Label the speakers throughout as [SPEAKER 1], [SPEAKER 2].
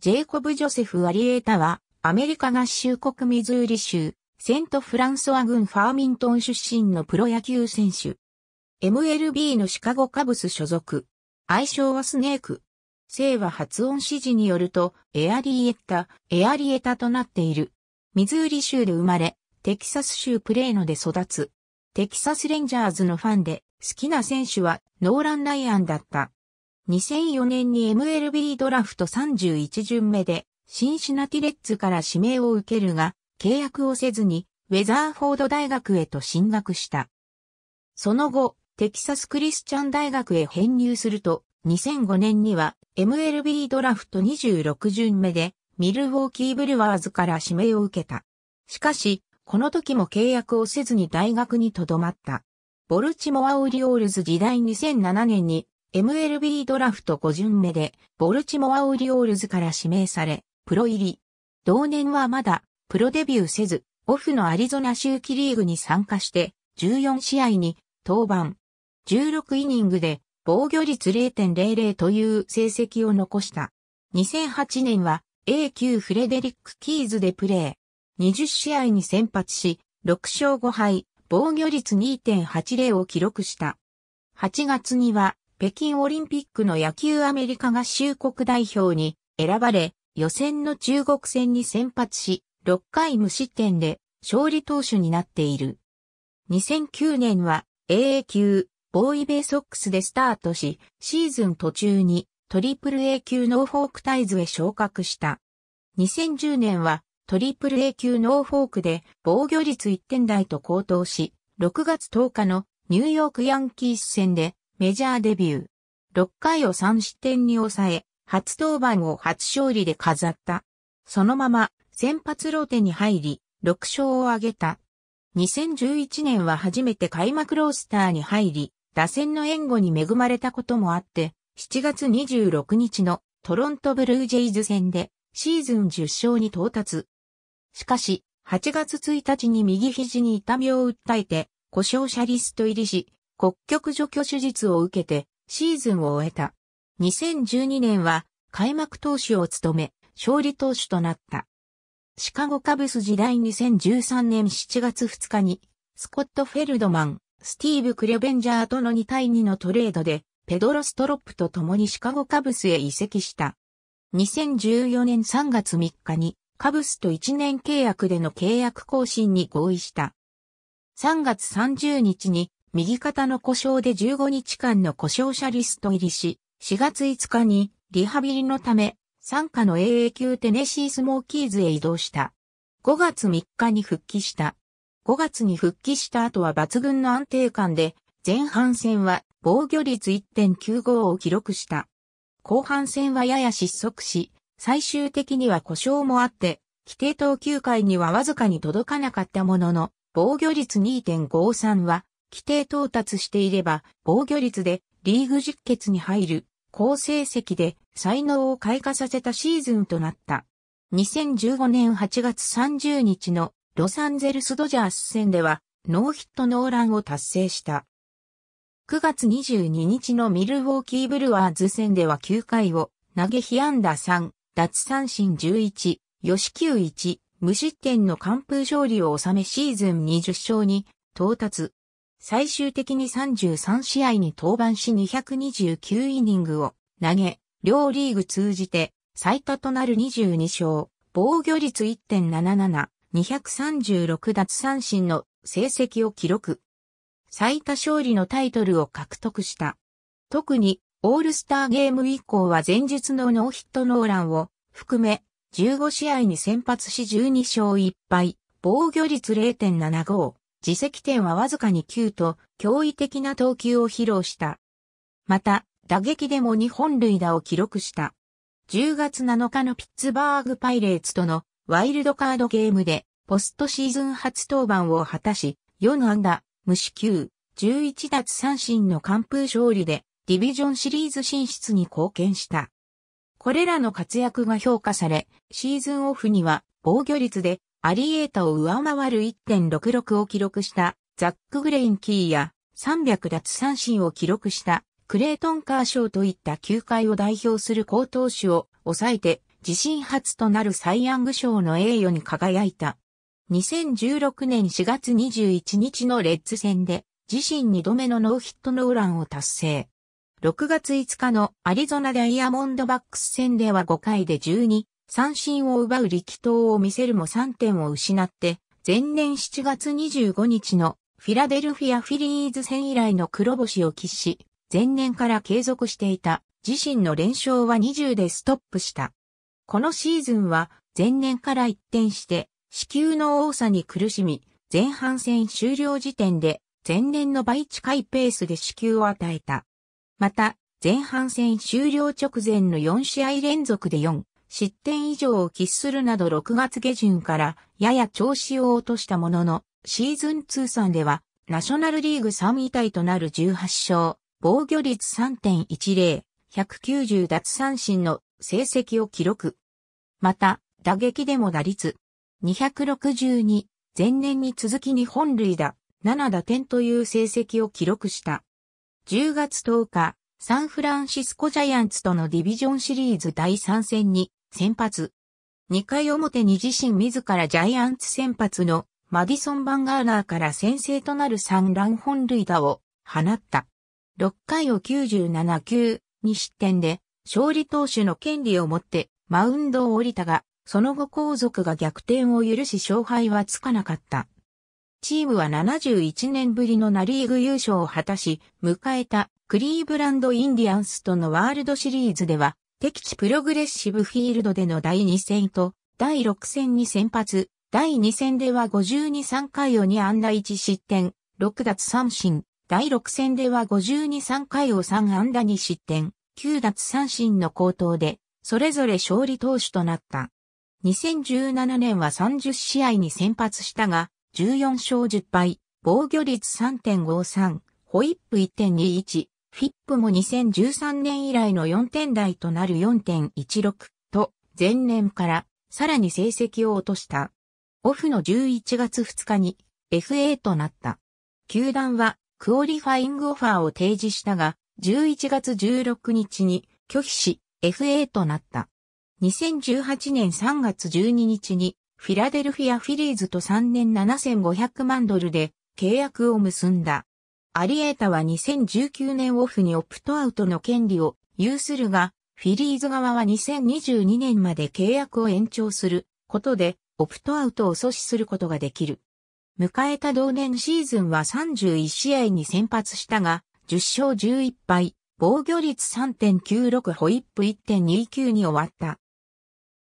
[SPEAKER 1] ジェイコブ・ジョセフ・アリエータは、アメリカ合衆国ミズーリ州、セント・フランソワ郡ファーミントン出身のプロ野球選手。MLB のシカゴカブス所属。愛称はスネーク。姓は発音指示によると、エアリエッタ、エアリエタとなっている。ミズーリ州で生まれ、テキサス州プレーノで育つ。テキサスレンジャーズのファンで、好きな選手はノーラン・ライアンだった。2004年に MLB ドラフト31巡目で、シンシナティレッツから指名を受けるが、契約をせずに、ウェザーフォード大学へと進学した。その後、テキサスクリスチャン大学へ編入すると、2005年には MLB ドラフト26巡目で、ミルウォーキーブルワーズから指名を受けた。しかし、この時も契約をせずに大学に留まった。ボルチモアオリオールズ時代2007年に MLB ドラフト5巡目で、ボルチモア・オリオールズから指名され、プロ入り。同年はまだ、プロデビューせず、オフのアリゾナ周期リーグに参加して、14試合に登板。16イニングで防御率0.00という成績を残した。2008年は A 級フレデリック・キーズでプレー。20試合に先発し、6勝5敗、防御率2.80を記録した。8月には北京オリンピックの野球アメリカ合衆国代表に選ばれ、予選の中国戦に先発し、6回無失点で勝利投手になっている。2009年は AA 級、ボーイベイソックスでスタートし、シーズン途中にトリプル A 級ノーフォークタイズへ昇格した。2010年はトリプル A 級ノーフォークで防御率1点台と高騰し、6月10日のニューヨークヤンキース戦でメジャーデビュー。6回を3失点に抑え、初登板を初勝利で飾った。そのまま先発ローテに入り、6勝を挙げた。2011年は初めて開幕ロースターに入り、打線の援護に恵まれたこともあって、7月26日のトロントブルージェイズ戦でシーズン10勝に到達。しかし、8月1日に右肘に痛みを訴えて、故障者リスト入りし、国局除去手術を受けてシーズンを終えた。2012年は開幕投手を務め、勝利投手となった。シカゴカブス時代2013年7月2日に、スコット・フェルドマン、スティーブ・クレベンジャーとの2対2のトレードで、ペドロ・ストロップと共にシカゴカブスへ移籍した。2014年3月3日に、カブスと1年契約での契約更新に合意した。3月30日に右肩の故障で15日間の故障者リスト入りし、4月5日にリハビリのため、参加の AA 級テネシースモーキーズへ移動した。5月3日に復帰した。5月に復帰した後は抜群の安定感で、前半戦は防御率1.95を記録した。後半戦はやや失速し、最終的には故障もあって、規定投球回にはわずかに届かなかったものの、防御率2.53は規定到達していれば、防御率でリーグ実決に入る、好成績で才能を開花させたシーズンとなった。2015年8月30日のロサンゼルスドジャース戦では、ノーヒットノーランを達成した。9月22日のミルウォーキーブルワーズ戦では9回を投げ飛安打3、脱三振11、吉球1、無失点の完封勝利を収めシーズン20勝に到達。最終的に33試合に登板し229イニングを投げ、両リーグ通じて最多となる22勝、防御率1.77、236奪三振の成績を記録。最多勝利のタイトルを獲得した。特に、オールスターゲーム以降は前日のノーヒットノーランを含め、15試合に先発し12勝1敗、防御率0.75、自責点はわずかに9と驚異的な投球を披露した。また、打撃でも2本塁打を記録した。10月7日のピッツバーグパイレーツとのワイルドカードゲームでポストシーズン初登板を果たし、4安打、無四球、11奪三振の完封勝利でディビジョンシリーズ進出に貢献した。これらの活躍が評価され、シーズンオフには防御率でアリエータを上回る1.66を記録したザック・グレインキーや300奪三振を記録したクレートン・カーショーといった球界を代表する高投手を抑えて自身初となるサイ・ヤング賞の栄誉に輝いた。2016年4月21日のレッズ戦で自身2度目のノーヒットノーランを達成。6月5日のアリゾナダイヤモンドバックス戦では5回で12三振を奪う力投を見せるも3点を失って、前年7月25日のフィラデルフィアフィリーズ戦以来の黒星を喫し、前年から継続していた自身の連勝は20でストップした。このシーズンは前年から一転して支給の多さに苦しみ、前半戦終了時点で前年の倍近いペースで支給を与えた。また、前半戦終了直前の4試合連続で4、失点以上を喫するなど6月下旬からやや調子を落としたものの、シーズン通算では、ナショナルリーグ3位タイとなる18勝、防御率3.10、190奪三振の成績を記録。また、打撃でも打率262、前年に続きに本塁打7打点という成績を記録した。10月10日、サンフランシスコジャイアンツとのディビジョンシリーズ第3戦に先発。2回表に自身自らジャイアンツ先発のマディソン・バンガーナーから先制となる3乱本塁打を放った。6回を97球、に失点で勝利投手の権利を持ってマウンドを降りたが、その後後続が逆転を許し勝敗はつかなかった。チームは71年ぶりのナリーグ優勝を果たし、迎えたクリーブランド・インディアンスとのワールドシリーズでは敵地プログレッシブフィールドでの第2戦と第6戦に先発、第2戦では523回を2安打1失点、6奪三振、第6戦では523回を3安打2失点、9奪三振の高騰で、それぞれ勝利投手となった。2017年は30試合に先発したが、14勝10敗、防御率3.53、ホイップ1.21、フィップも2013年以来の4点台となる4.16と前年からさらに成績を落とした。オフの11月2日に FA となった。球団はクオリファイングオファーを提示したが、11月16日に拒否し FA となった。2018年3月12日にフィラデルフィアフィリーズと3年7500万ドルで契約を結んだ。アリエータは2019年オフにオプトアウトの権利を有するが、フィリーズ側は2022年まで契約を延長することで、オプトアウトを阻止することができる。迎えた同年シーズンは31試合に先発したが、10勝11敗、防御率3.96ホイップ1.29に終わった。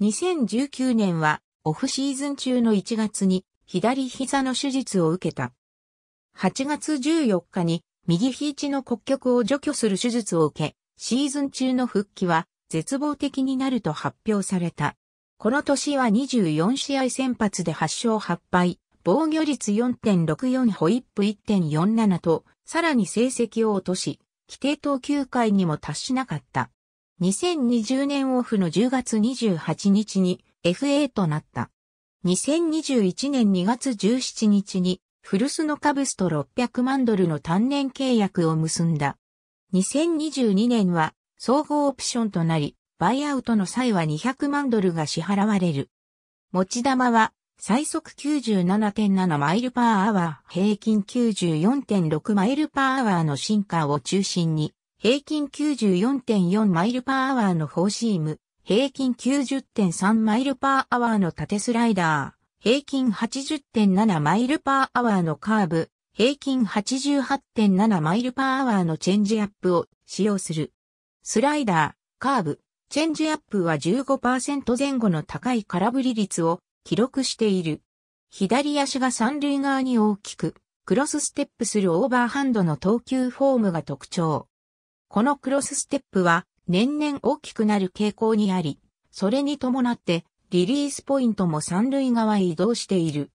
[SPEAKER 1] 2019年はオフシーズン中の1月に左膝の手術を受けた。8月14日に右肘の骨局を除去する手術を受け、シーズン中の復帰は絶望的になると発表された。この年は24試合先発で8勝8敗、防御率4.64ホイップ1.47と、さらに成績を落とし、規定投球回にも達しなかった。2020年オフの10月28日に FA となった。2021年2月17日にフルスノカブスと600万ドルの単年契約を結んだ。2022年は総合オプションとなり、バイアウトの際は200万ドルが支払われる。持ち玉は最速97.7マイルパーアワー、平均94.6マイルパーアワーの進化を中心に、平均94.4マイルパーアワーのフォーシーム、平均90.3マイルパーアワーの縦スライダー、平均80.7マイルパーアワーのカーブ、平均88.7マイルパーアワーのチェンジアップを使用する。スライダー、カーブ、チェンジアップは15%前後の高い空振り率を記録している。左足が三塁側に大きく、クロスステップするオーバーハンドの投球フォームが特徴。このクロスステップは年々大きくなる傾向にあり、それに伴ってリリースポイントも三塁側へ移動している。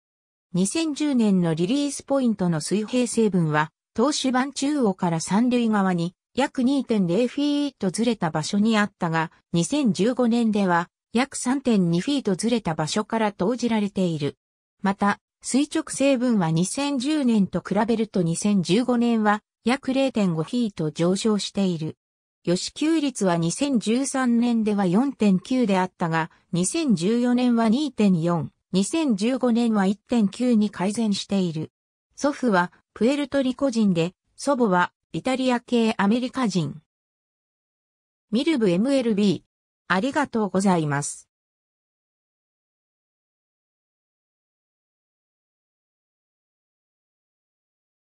[SPEAKER 1] 2010年のリリースポイントの水平成分は、投手板中央から三塁側に約2.0フィートずれた場所にあったが、2015年では約3.2フィートずれた場所から投じられている。また、垂直成分は2010年と比べると2015年は約0.5フィート上昇している。吉給率は2013年では4.9であったが、2014年は2.4、2015年は1.9に改善している。祖父はプエルトリコ人で、祖母はイタリア系アメリカ人。ミルブ MLB。ありがとうございます。